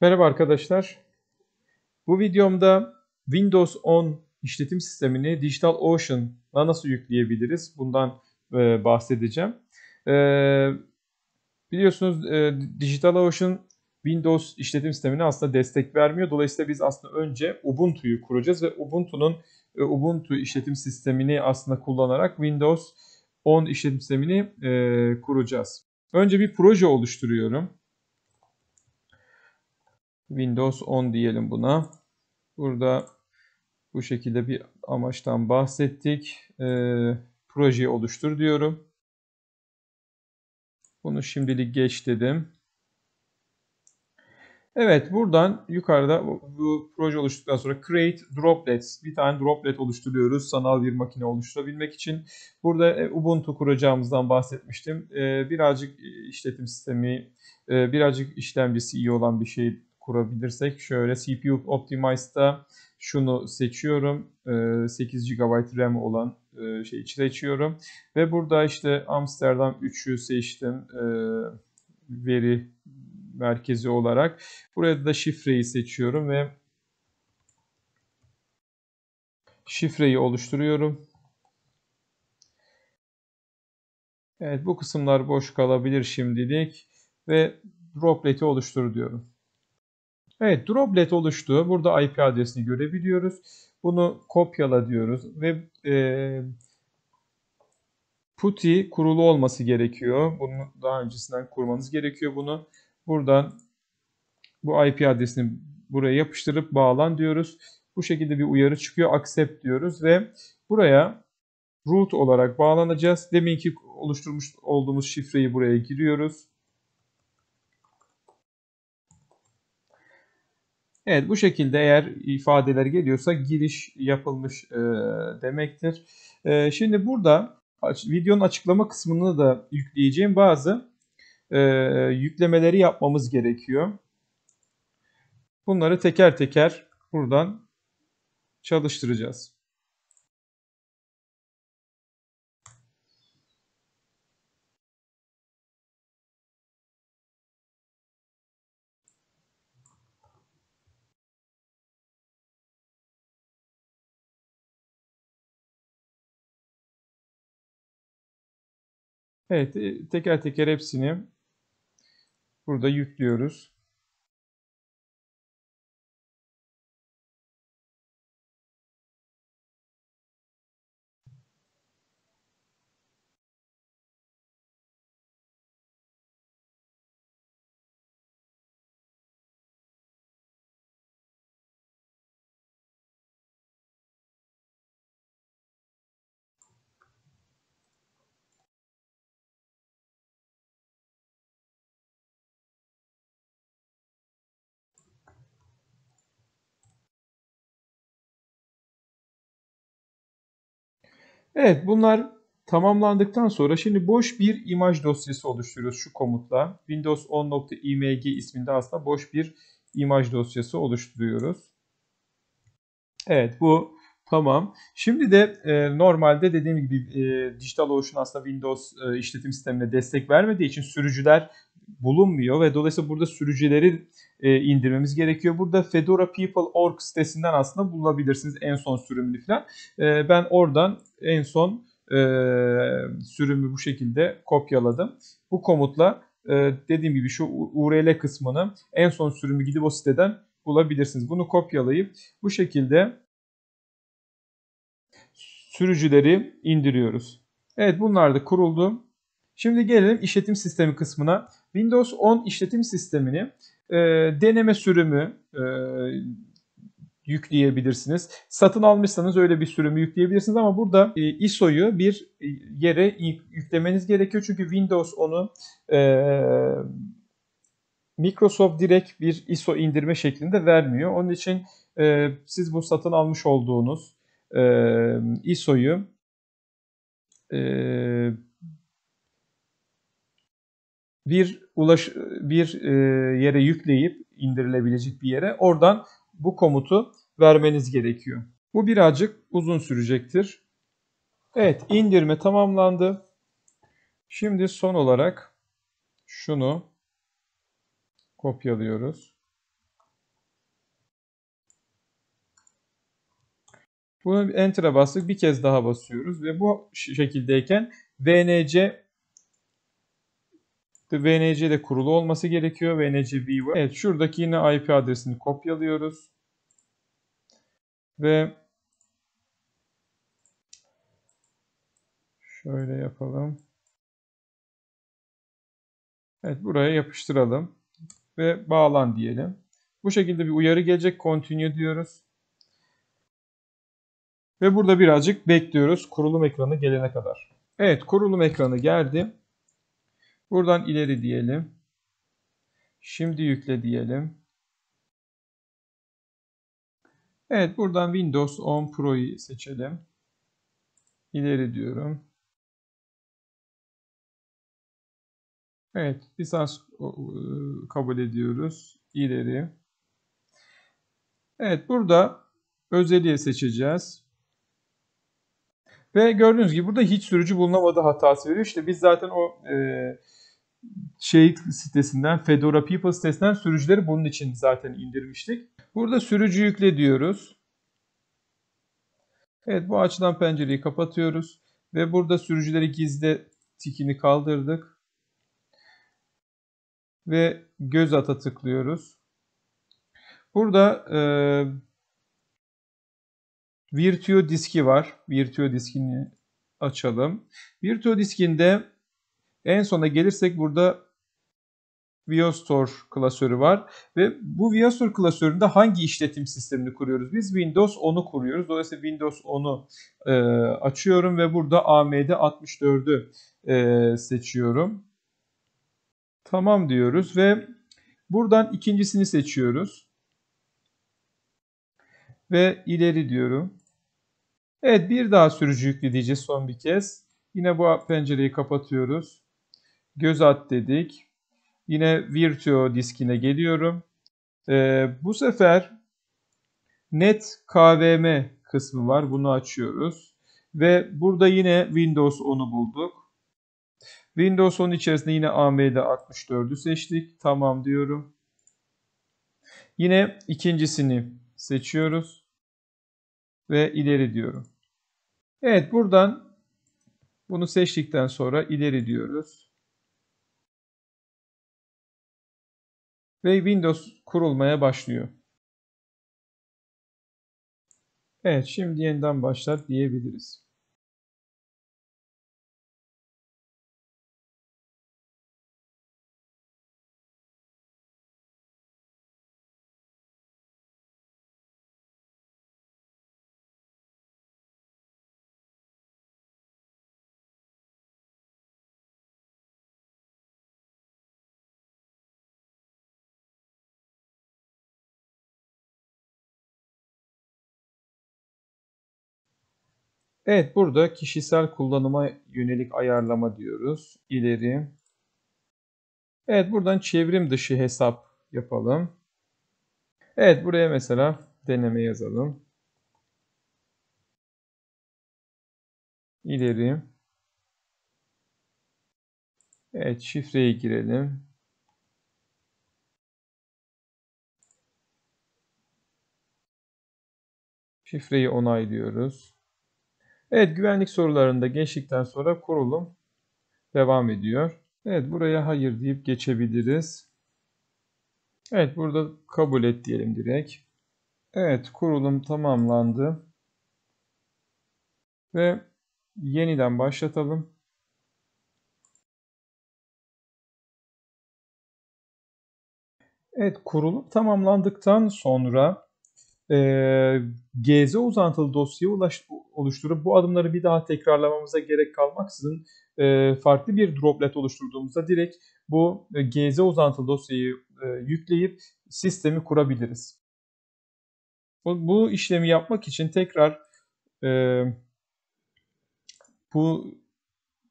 Merhaba arkadaşlar. Bu videomda Windows 10 işletim sistemini DigitalOcean'a nasıl yükleyebiliriz? Bundan e, bahsedeceğim. E, biliyorsunuz e, DigitalOcean Windows işletim sistemini aslında destek vermiyor. Dolayısıyla biz aslında önce Ubuntu'yu kuracağız ve Ubuntu'nun e, Ubuntu işletim sistemini aslında kullanarak Windows 10 işletim sistemini e, kuracağız. Önce bir proje oluşturuyorum. Windows 10 diyelim buna. Burada bu şekilde bir amaçtan bahsettik. E, ee, projeyi oluştur diyorum. Bunu şimdilik geç dedim. Evet buradan yukarıda bu, proje oluştuktan sonra create droplets bir tane droplet oluşturuyoruz sanal bir makine oluşturabilmek için. Burada e, Ubuntu kuracağımızdan bahsetmiştim. Ee, birazcık işletim sistemi, e, birazcık işlemcisi iyi e olan bir şey kurabilirsek şöyle CPU Optimize'da şunu seçiyorum. 8 ee, GB RAM olan e, şeyi seçiyorum. Ve burada işte Amsterdam 3'ü seçtim. E, veri merkezi olarak. burada da şifreyi seçiyorum ve şifreyi oluşturuyorum. Evet bu kısımlar boş kalabilir şimdilik ve droplet'i oluştur diyorum. Evet droplet oluştu. Burada IP adresini görebiliyoruz. Bunu kopyala diyoruz ve e, PuTTY kurulu olması gerekiyor. Bunu daha öncesinden kurmanız gerekiyor bunu. Buradan bu IP adresini buraya yapıştırıp bağlan diyoruz. Bu şekilde bir uyarı çıkıyor. Accept diyoruz ve buraya root olarak bağlanacağız. Deminki oluşturmuş olduğumuz şifreyi buraya giriyoruz. Evet bu şekilde eğer ifadeler geliyorsa giriş yapılmış e, demektir. E, şimdi burada videonun açıklama kısmını da yükleyeceğim bazı e, yüklemeleri yapmamız gerekiyor. Bunları teker teker buradan çalıştıracağız. Evet e, teker teker hepsini burada yüklüyoruz. Evet bunlar tamamlandıktan sonra şimdi boş bir imaj dosyası oluşturuyoruz şu komutla. Windows 10.img isminde aslında boş bir imaj dosyası oluşturuyoruz. Evet bu tamam. Şimdi de e, normalde dediğim gibi e, DigitalOcean aslında Windows e, işletim sistemine destek vermediği için sürücüler bulunmuyor ve dolayısıyla burada sürücülerin e, indirmemiz gerekiyor. Burada Fedora People org sitesinden aslında bulabilirsiniz en son sürümünü falan. E, ben oradan en son e, sürümü bu şekilde kopyaladım. Bu komutla dediğim gibi şu URL kısmını en son sürümü gidip o siteden bulabilirsiniz. Bunu kopyalayıp bu şekilde sürücüleri indiriyoruz. Evet bunlar da kuruldu. Şimdi gelelim işletim sistemi kısmına. Windows 10 işletim sistemini e, deneme sürümü e, yükleyebilirsiniz. Satın almışsanız öyle bir sürümü yükleyebilirsiniz ama burada e, ISO'yu bir e, yere yüklemeniz gerekiyor. Çünkü Windows onu e, Microsoft direkt bir ISO indirme şeklinde vermiyor. Onun için e, siz bu satın almış olduğunuz e, ISO'yu e, bir ulaş bir e, yere yükleyip indirilebilecek bir yere oradan bu komutu vermeniz gerekiyor. Bu birazcık uzun sürecektir. Evet indirme tamamlandı. Şimdi son olarak şunu kopyalıyoruz. Bunu enter'a bastık. Bir kez daha basıyoruz ve bu şekildeyken VNC VNC de kurulu olması gerekiyor. VNC Viewer. Evet şuradaki yine IP adresini kopyalıyoruz. Ve şöyle yapalım. Evet buraya yapıştıralım ve bağlan diyelim. Bu şekilde bir uyarı gelecek. Continue diyoruz. Ve burada birazcık bekliyoruz kurulum ekranı gelene kadar. Evet kurulum ekranı geldi. Buradan ileri diyelim. Şimdi yükle diyelim. Evet buradan Windows 10 Pro'yu seçelim. İleri diyorum. Evet lisans kabul ediyoruz. İleri. Evet burada özelliği seçeceğiz. Ve gördüğünüz gibi burada hiç sürücü bulunamadı hatası veriyor. İşte biz zaten o e, şey sitesinden, Fedora People sitesinden sürücüleri bunun için zaten indirmiştik. Burada sürücü yükle diyoruz. Evet bu açıdan pencereyi kapatıyoruz. Ve burada sürücüleri gizli tikini kaldırdık. Ve göz ata tıklıyoruz. Burada e, Virtuo diski var. Virtio diskini açalım. Virtio diskinde en sona gelirsek burada VStore klasörü var ve bu VStore klasöründe hangi işletim sistemini kuruyoruz? Biz Windows 10'u kuruyoruz. Dolayısıyla Windows 10'u e, açıyorum ve burada AMD 64'ü e, seçiyorum. Tamam diyoruz ve buradan ikincisini seçiyoruz. Ve ileri diyorum. Evet bir daha sürücü yükleyeceğiz son bir kez. Yine bu pencereyi kapatıyoruz göz at dedik. Yine Virtuo diskine geliyorum. Ee, bu sefer net KVM kısmı var. Bunu açıyoruz. Ve burada yine Windows 10'u bulduk. Windows 10 içerisinde yine AMD 64'ü seçtik. Tamam diyorum. Yine ikincisini seçiyoruz. Ve ileri diyorum. Evet buradan bunu seçtikten sonra ileri diyoruz. ve Windows kurulmaya başlıyor. Evet şimdi yeniden başlar diyebiliriz. Evet burada kişisel kullanıma yönelik ayarlama diyoruz. İleri. Evet buradan çevrim dışı hesap yapalım. Evet buraya mesela deneme yazalım. İleri. Evet şifreyi girelim. Şifreyi onaylıyoruz. Evet güvenlik sorularında geçtikten sonra kurulum devam ediyor. Evet buraya hayır deyip geçebiliriz. Evet burada kabul et diyelim direkt. Evet kurulum tamamlandı. Ve yeniden başlatalım. Evet kurulum tamamlandıktan sonra e, GZ uzantılı dosyaya ulaş, oluşturup bu adımları bir daha tekrarlamamıza gerek kalmaksızın e, farklı bir droplet oluşturduğumuzda direkt bu e, GZ uzantılı dosyayı e, yükleyip sistemi kurabiliriz. Bu, bu işlemi yapmak için tekrar e, bu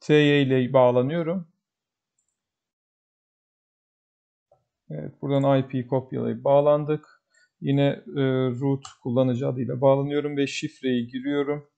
TY ile bağlanıyorum. Evet, buradan IP kopyalayıp bağlandık. Yine e, root kullanıcı adıyla bağlanıyorum ve şifreyi giriyorum.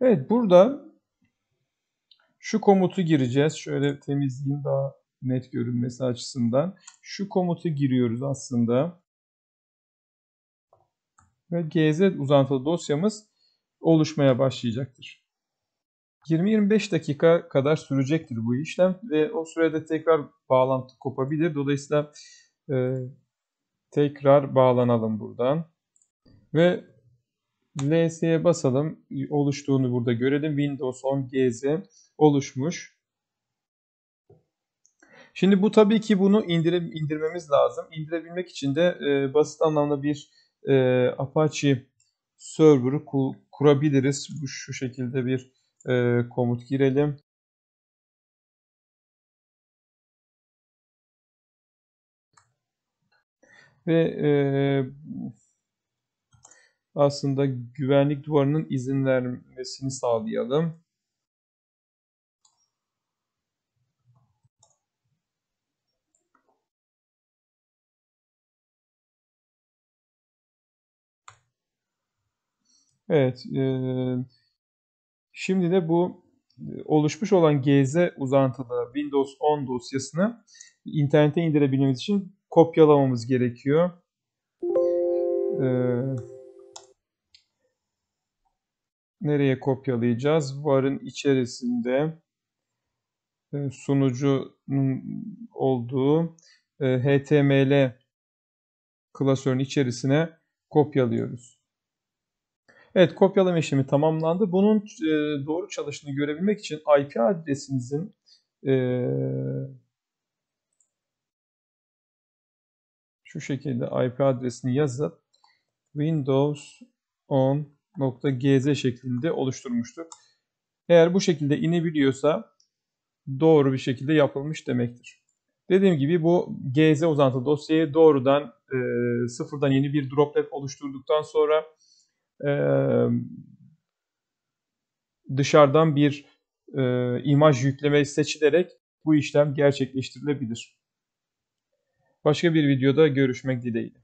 Evet burada şu komutu gireceğiz. Şöyle temizleyeyim daha net görünmesi açısından. Şu komutu giriyoruz aslında. Ve GZ uzantılı dosyamız oluşmaya başlayacaktır. 20-25 dakika kadar sürecektir bu işlem ve o sürede tekrar bağlantı kopabilir. Dolayısıyla e, tekrar bağlanalım buradan. Ve LS'ye basalım. Oluştuğunu burada görelim. Windows 10 GZ oluşmuş. Şimdi bu tabii ki bunu indire, indirmemiz lazım. İndirebilmek için de e, basit anlamda bir e, Apache server'ı ku, kurabiliriz. Bu şu şekilde bir e, komut girelim. Ve e, aslında güvenlik duvarının izin vermesini sağlayalım. Evet. E, şimdi de bu e, oluşmuş olan GZ uzantılı Windows 10 dosyasını internete indirebilmemiz için kopyalamamız gerekiyor. Evet nereye kopyalayacağız? Var'ın içerisinde e, sunucunun olduğu e, HTML klasörün içerisine kopyalıyoruz. Evet kopyalama işlemi tamamlandı. Bunun e, doğru çalıştığını görebilmek için IP adresinizin şu şekilde IP adresini yazıp Windows on gz şeklinde oluşturmuştur. Eğer bu şekilde inebiliyorsa doğru bir şekilde yapılmış demektir. Dediğim gibi bu gz uzantılı dosyayı doğrudan e, sıfırdan yeni bir droplet oluşturduktan sonra e, dışarıdan bir e, imaj yükleme seçilerek bu işlem gerçekleştirilebilir. Başka bir videoda görüşmek dileğiyle.